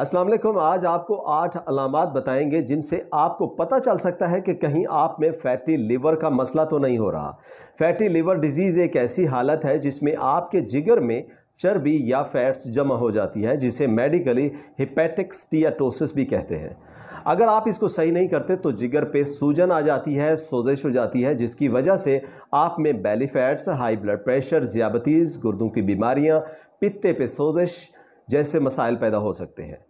असलम आज आपको आठ अलामत बताएंगे जिनसे आपको पता चल सकता है कि कहीं आप में फैटी लिवर का मसला तो नहीं हो रहा फैटी लिवर डिजीज़ एक ऐसी हालत है जिसमें आपके जिगर में चर्बी या फैट्स जमा हो जाती है जिसे मेडिकली हिपेटिक स्टियाटोसिस भी कहते हैं अगर आप इसको सही नहीं करते तो जिगर पे सूजन आ जाती है सोजिश हो जाती है जिसकी वजह से आप में belly fats high blood pressure ज़्याबतीस गुर्दों की बीमारियाँ पित्ते पे सोजिश जैसे मसाइल पैदा हो सकते हैं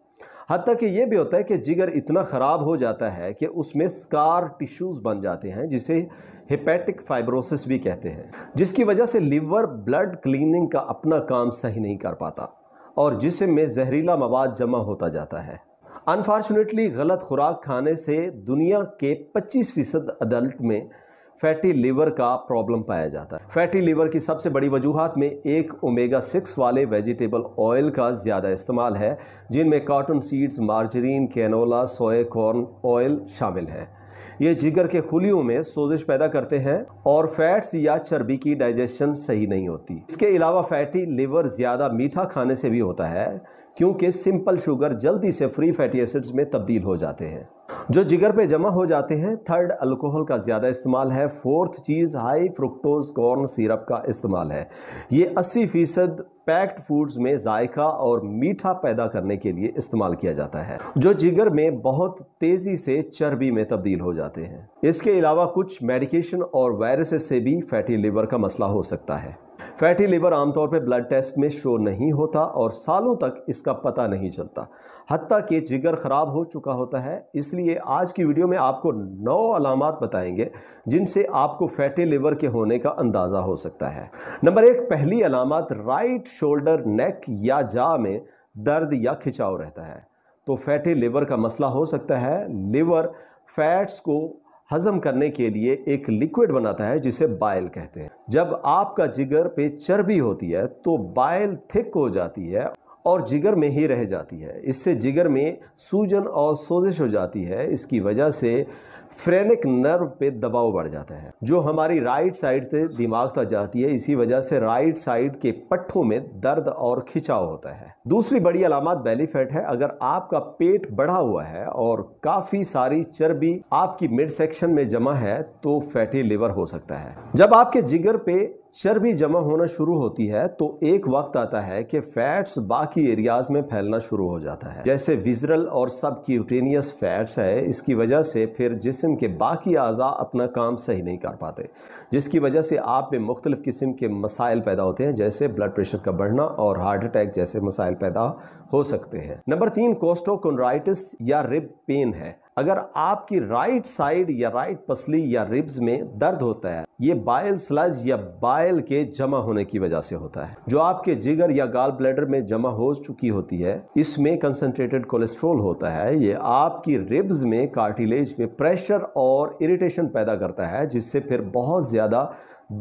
हती कि ये भी होता है कि जिगर इतना ख़राब हो जाता है कि उसमें स्कार टिश्यूज़ बन जाते हैं जिसे हिपैटिक फाइब्रोसिस भी कहते हैं जिसकी वजह से लिवर ब्लड क्लीनिंग का अपना काम सही नहीं कर पाता और जिसम में जहरीला मवाद जमा होता जाता है अनफॉर्चुनेटली गलत खुराक खाने से दुनिया के 25 फ़ीसद अडल्ट में फैटी लीवर का प्रॉब्लम पाया जाता है फैटी लीवर की सबसे बड़ी वजूहत में एक ओमेगा सिक्स वाले वेजिटेबल ऑयल का ज़्यादा इस्तेमाल है जिनमें cotton seeds margarine canola soy corn oil शामिल है ये जिगर के खुलियों में सोजिश पैदा करते हैं और फैट्स या चर्बी की डाइजेशन सही नहीं होती इसके अलावा फैटी लीवर ज़्यादा मीठा खाने से भी होता है क्योंकि सिंपल शुगर जल्दी से फ्री फैटी एसिड्स में तब्दील हो जाते हैं जो जिगर पे जमा हो जाते हैं थर्ड अल्कोहल का ज़्यादा इस्तेमाल है फोर्थ चीज़ हाई फ्रुक्टोज कॉर्न सिरप का इस्तेमाल है ये 80 फीसद पैक्ड फूड्स में जायका और मीठा पैदा करने के लिए इस्तेमाल किया जाता है जो जिगर में बहुत तेज़ी से चर्बी में तब्दील हो जाते हैं इसके अलावा कुछ मेडिकेशन और वायरसेस से भी फैटी लिवर का मसला हो सकता है फैटी लिवर आमतौर पर ब्लड टेस्ट में शो नहीं होता और सालों तक इसका पता नहीं चलता हती कि जिगर ख़राब हो चुका होता है इसलिए आज की वीडियो में आपको नौ अलामत बताएंगे जिनसे आपको फैटी लिवर के होने का अंदाज़ा हो सकता है नंबर एक पहली अलामत राइट शोल्डर नेक या जा में दर्द या खिंचाव रहता है तो फैटी लिवर का मसला हो सकता है लिवर फैट्स को हजम करने के लिए एक लिक्विड बनाता है जिसे बाइल कहते हैं जब आपका जिगर पे चर्बी होती है तो बायल थिक हो जाती है और जिगर में ही रह जाती है इससे जिगर में सूजन और सोजिश हो जाती है इसकी वजह से फ्रेनिक नर्व पे दबाव बढ़ जाता है जो हमारी राइट साइड से दिमाग तक जाती है इसी वजह से राइट साइड के पट्ठों में दर्द और खिंचाव होता है दूसरी बड़ी अलामत बेली फैट है अगर आपका पेट बढ़ा हुआ है और काफ़ी सारी चर्बी आपकी मिड सेक्शन में जमा है तो फैटी लिवर हो सकता है जब आपके जिगर पे चर्बी जमा होना शुरू होती है तो एक वक्त आता है कि फैट्स बाकी एरियाज में फैलना शुरू हो जाता है जैसे विजरल और सब क्यूटेनियस फैट्स है इसकी वजह से फिर जिसम के बाकी अज़ा अपना काम सही नहीं कर पाते जिसकी वजह से आप में मुख्तलिफ़ किस्म के मसाइल पैदा होते हैं जैसे ब्लड प्रेशर का बढ़ना और हार्ट अटैक जैसे मसाइल पैदा हो सकते हैं नंबर तीन कोस्टोकोनराइटिस या रिब पेन है अगर आपकी राइट साइड या राइट पसली या रिब्स में दर्द होता है ये बाइल स्लज या बाइल के जमा होने की वजह से होता है जो आपके जिगर या गाल ब्लैडर में जमा हो चुकी होती है इसमें कंसनट्रेटेड कोलेस्ट्रोल होता है ये आपकी रिब्स में कार्टिलेज में प्रेशर और इरिटेशन पैदा करता है जिससे फिर बहुत ज़्यादा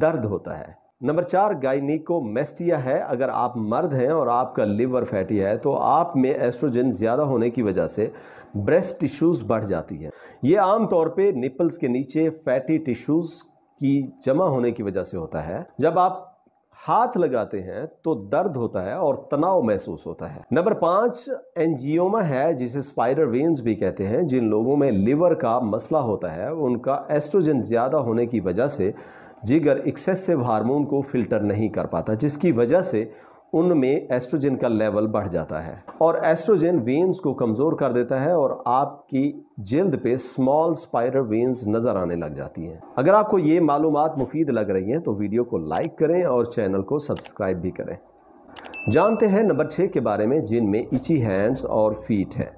दर्द होता है नंबर चार गाइनिकोमेस्टिया है अगर आप मर्द हैं और आपका लिवर फैटी है तो आप में एस्ट्रोजन ज़्यादा होने की वजह से ब्रेस्ट टिश्यूज़ बढ़ जाती है ये आमतौर पे निपल्स के नीचे फैटी टिश्यूज़ की जमा होने की वजह से होता है जब आप हाथ लगाते हैं तो दर्द होता है और तनाव महसूस होता है नंबर पाँच एनजीओमा है जिसे स्पाइडर वेन्स भी कहते हैं जिन लोगों में लिवर का मसला होता है उनका एस्ट्रोजन ज़्यादा होने की वजह से जिगर एक्सेसिव हार्मोन को फिल्टर नहीं कर पाता जिसकी वजह से उनमें एस्ट्रोजन का लेवल बढ़ जाता है और एस्ट्रोजन वेन्स को कमज़ोर कर देता है और आपकी जल्द पे स्मॉल स्पाइडर वेन्स नज़र आने लग जाती हैं अगर आपको ये मालूम मुफीद लग रही हैं तो वीडियो को लाइक करें और चैनल को सब्सक्राइब भी करें जानते हैं नंबर छः के बारे में जिनमें इची हैंड्स और फीट हैं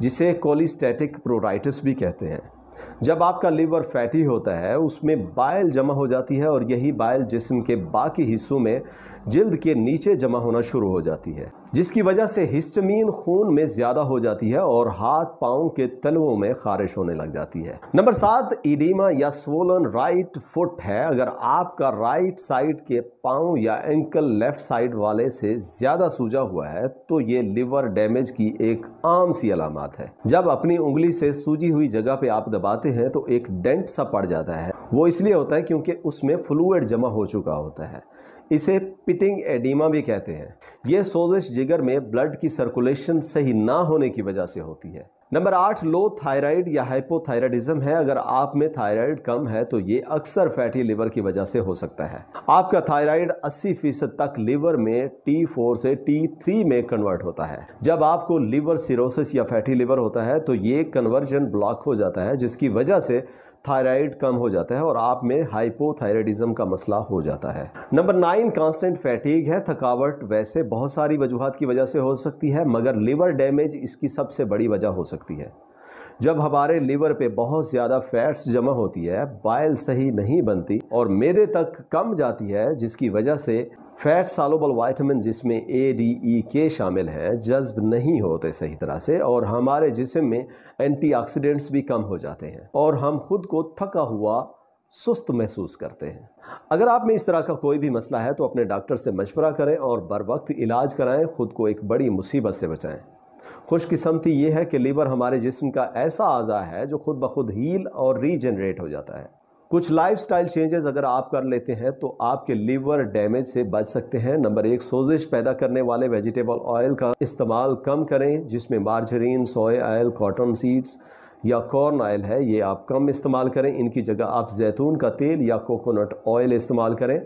जिसे कोलिस्टेटिक प्रोराइटिस भी कहते हैं जब आपका लीवर फैटी होता है उसमें बाइल जमा हो जाती है और यही बाइल जिस्म के बाकी हिस्सों में जल्द के नीचे जमा होना शुरू हो जाती है जिसकी वजह से हिस्टमीन खून में ज़्यादा हो जाती है और हाथ पाओ के तलवों में खारिश होने लग जाती है नंबर सात इडीमा या स्वोलन राइट फुट है अगर आपका राइट साइड के पाओ या एंकल लेफ्ट साइड वाले से ज़्यादा सूजा हुआ है तो ये लिवर डैमेज की एक आम सी अलामत है जब अपनी उंगली से सूजी हुई जगह पे आप दबाते हैं तो एक डेंट सा पड़ जाता है वो इसलिए होता है क्योंकि उसमें फ्लूड जमा हो चुका होता है इसे पिटिंग एडिमा भी कहते हैं यह सोजिश जिगर में ब्लड की सर्कुलेशन सही ना होने की वजह से होती है नंबर आठ लो थायराइड या हाइपोथायराइडिज्म है अगर आप में थायराइड कम है तो ये अक्सर फैटी लिवर की वजह से हो सकता है आपका थायराइड 80 फीसद तक लिवर में T4 से T3 में कन्वर्ट होता है जब आपको लिवर सिरोसिस या फैटी लिवर होता है तो ये कन्वर्जन ब्लॉक हो जाता है जिसकी वजह से थायराइड कम हो जाता है और आप में हाइपोथायराइडिज्म का मसला हो जाता है नंबर नाइन कांस्टेंट फैटीग है थकावट वैसे बहुत सारी वजूहत की वजह से हो सकती है मगर लिवर डैमेज इसकी सबसे बड़ी वजह हो सकती है जब हमारे लिवर पे बहुत ज़्यादा फैट्स जमा होती है बाइल सही नहीं बनती और मेदे तक कम जाती है जिसकी वजह से फैट सालोबल वाइटमिन जिसमें ए डी ई के शामिल हैं जज्ब नहीं होते सही तरह से और हमारे जिसम में एंटीऑक्सीडेंट्स भी कम हो जाते हैं और हम खुद को थका हुआ सुस्त महसूस करते हैं अगर आप में इस तरह का कोई भी मसला है तो अपने डॉक्टर से मशवरा करें और बर वक्त इलाज कराएं खुद को एक बड़ी मुसीबत से बचाएं खुशकस्मती ये है कि लीवर हमारे जिसम का ऐसा अजा है जो खुद ब खुद हील और रीजनरेट हो जाता है कुछ लाइफस्टाइल चेंजेस अगर आप कर लेते हैं तो आपके लीवर डैमेज से बच सकते हैं नंबर एक सोजिश पैदा करने वाले वेजिटेबल ऑयल का इस्तेमाल कम करें जिसमें margarine soy oil cotton seeds या कॉर्न ऑयल है ये आप कम इस्तेमाल करें इनकी जगह आप जैतून का तेल या कोकोनट ऑयल इस्तेमाल करें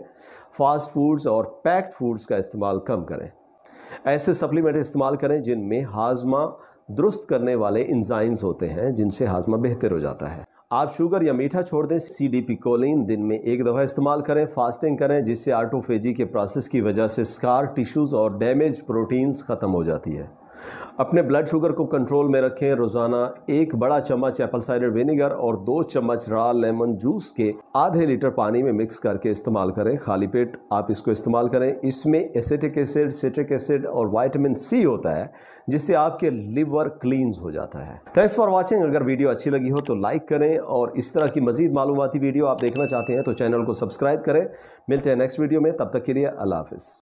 फास्ट फूड्स और पैक्ड फूड्स का इस्तेमाल कम करें ऐसे सप्लीमेंट इस्तेमाल करें जिनमें हाजमा दुरुस्त करने वाले इंजाइम्स होते हैं जिनसे हाजमा बेहतर हो जाता है आप शुगर या मीठा छोड़ दें सी डी पी कोलिन दिन में एक दफ़ा इस्तेमाल करें फास्टिंग करें जिससे आर्टोफेजी के प्रोसेस की वजह से स्कार टिश्यूज़ और डैमेज प्रोटीन्स ख़त्म हो जाती है अपने ब्लड शुगर को कंट्रोल में रखें रोज़ाना एक बड़ा चम्मच एप्पल साइडर विनेगर और दो चम्मच रा लेमन जूस के आधे लीटर पानी में मिक्स करके इस्तेमाल करें खाली पेट आप इसको इस्तेमाल करें इसमें एसिटिक एसिड सिट्रिक एसिड और वाइटामिन सी होता है जिससे आपके लिवर क्लींस हो जाता है थैंक्स फॉर वॉचिंग अगर वीडियो अच्छी लगी हो तो लाइक करें और इस तरह की मजीद मालूमती वीडियो आप देखना चाहते हैं तो चैनल को सब्सक्राइब करें मिलते हैं नेक्स्ट वीडियो में तब तक के लिए अल्लाह हाफिज़